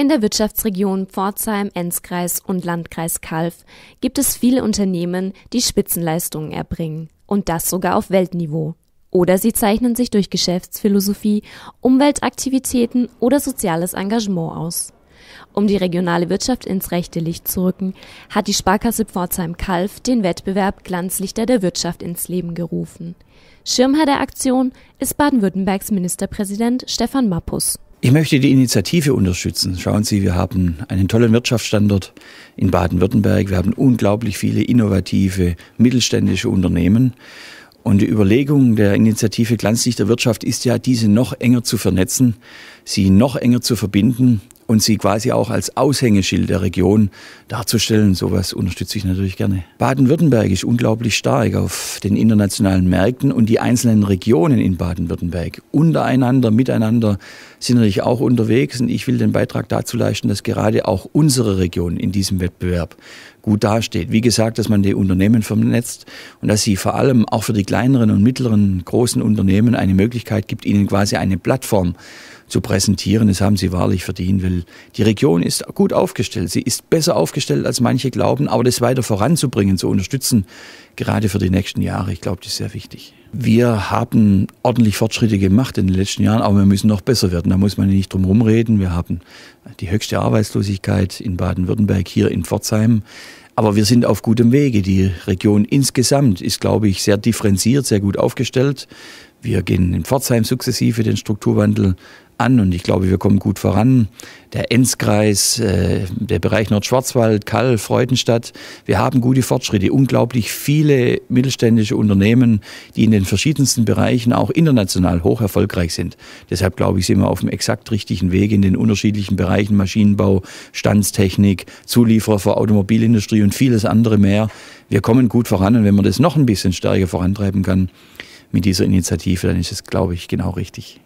In der Wirtschaftsregion Pforzheim, Enzkreis und Landkreis Kalf gibt es viele Unternehmen, die Spitzenleistungen erbringen. Und das sogar auf Weltniveau. Oder sie zeichnen sich durch Geschäftsphilosophie, Umweltaktivitäten oder soziales Engagement aus. Um die regionale Wirtschaft ins rechte Licht zu rücken, hat die Sparkasse Pforzheim-Kalf den Wettbewerb Glanzlichter der Wirtschaft ins Leben gerufen. Schirmherr der Aktion ist Baden-Württembergs Ministerpräsident Stefan Mappus. Ich möchte die Initiative unterstützen. Schauen Sie, wir haben einen tollen Wirtschaftsstandort in Baden-Württemberg. Wir haben unglaublich viele innovative mittelständische Unternehmen. Und die Überlegung der Initiative Glanzlichter Wirtschaft ist ja, diese noch enger zu vernetzen, sie noch enger zu verbinden und sie quasi auch als Aushängeschild der Region darzustellen. Sowas unterstütze ich natürlich gerne. Baden-Württemberg ist unglaublich stark auf den internationalen Märkten und die einzelnen Regionen in Baden-Württemberg untereinander, miteinander sind natürlich auch unterwegs und ich will den Beitrag dazu leisten, dass gerade auch unsere Region in diesem Wettbewerb gut dasteht. Wie gesagt, dass man die Unternehmen vernetzt und dass sie vor allem auch für die kleineren und mittleren großen Unternehmen eine Möglichkeit gibt, ihnen quasi eine Plattform zu präsentieren. Das haben sie wahrlich verdient, weil die Region ist gut aufgestellt. Sie ist besser aufgestellt, als manche glauben, aber das weiter voranzubringen, zu unterstützen, gerade für die nächsten Jahre, ich glaube, das ist sehr wichtig. Wir haben ordentlich Fortschritte gemacht in den letzten Jahren, aber wir müssen noch besser werden. Da muss man nicht drum rumreden. Wir haben die höchste Arbeitslosigkeit in Baden-Württemberg, hier in Pforzheim. Aber wir sind auf gutem Wege. Die Region insgesamt ist, glaube ich, sehr differenziert, sehr gut aufgestellt. Wir gehen in Pforzheim sukzessive den Strukturwandel an und ich glaube, wir kommen gut voran. Der Enzkreis, äh, der Bereich Nordschwarzwald, Kall, Freudenstadt, wir haben gute Fortschritte. Unglaublich viele mittelständische Unternehmen, die in den verschiedensten Bereichen auch international hoch erfolgreich sind. Deshalb glaube ich, sind wir auf dem exakt richtigen Weg in den unterschiedlichen Bereichen Maschinenbau, Standstechnik, Zulieferer für Automobilindustrie und vieles andere mehr. Wir kommen gut voran und wenn man das noch ein bisschen stärker vorantreiben kann, mit dieser Initiative, dann ist es, glaube ich, genau richtig.